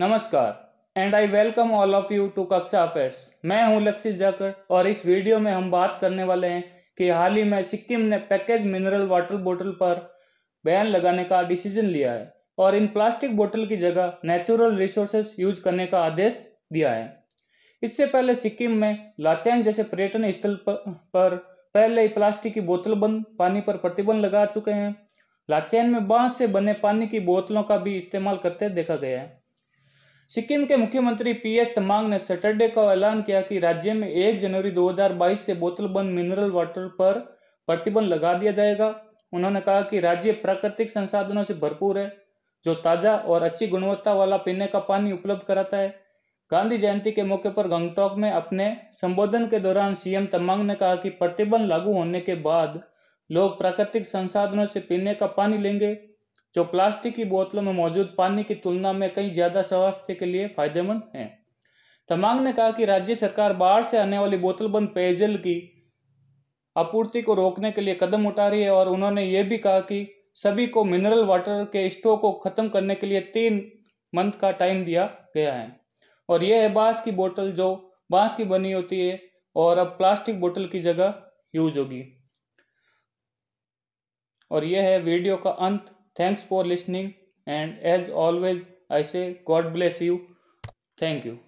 नमस्कार and I welcome all of you to कक्षा affairs मैं हूं लक्षित जाकर और इस वीडियो में हम बात करने वाले हैं कि हाल ही में सिक्किम ने पैकेज मिनरल वाटर बोतल पर बैन लगाने का डिसीजन लिया है और इन प्लास्टिक बोतल की जगह नेचुरल रिसोर्सेस यूज करने का आदेश दिया है इससे पहले सिक्किम में लाचैंग जैसे पर्यटन स्थल पर पहले ही प्लास्टिक की बोतल बंद पानी पर प्रतिबंध लगा चुके हैं लाचैन में बांस से बने पानी की बोतलों का भी इस्तेमाल करते देखा गया है सिक्किम के मुख्यमंत्री पी एस तमांग ने सैटरडे को ऐलान किया कि राज्य में 1 जनवरी 2022 से बोतल बंद मिनरल वाटर पर प्रतिबंध लगा दिया जाएगा उन्होंने कहा कि राज्य प्राकृतिक संसाधनों से भरपूर है जो ताज़ा और अच्छी गुणवत्ता वाला पीने का पानी उपलब्ध कराता है गांधी जयंती के मौके पर गंगटोक में अपने संबोधन के दौरान सीएम तमांग ने कहा कि प्रतिबंध लागू होने के बाद लोग प्राकृतिक संसाधनों से पीने का पानी लेंगे जो प्लास्टिक की बोतलों में मौजूद पानी की तुलना में कहीं ज़्यादा स्वास्थ्य के लिए फायदेमंद है तमांग ने कहा कि राज्य सरकार बाहर से आने वाली बोतल बंद पेयजल की आपूर्ति को रोकने के लिए कदम उठा रही है और उन्होंने ये भी कहा कि सभी को मिनरल वाटर के स्टॉक को ख़त्म करने के लिए तीन मंथ का टाइम दिया गया है और यह है बांस की बोतल जो बांस की बनी होती है और अब प्लास्टिक बोतल की जगह यूज होगी और यह है वीडियो का अंत Thanks for listening, and as always, I say God bless you. Thank you.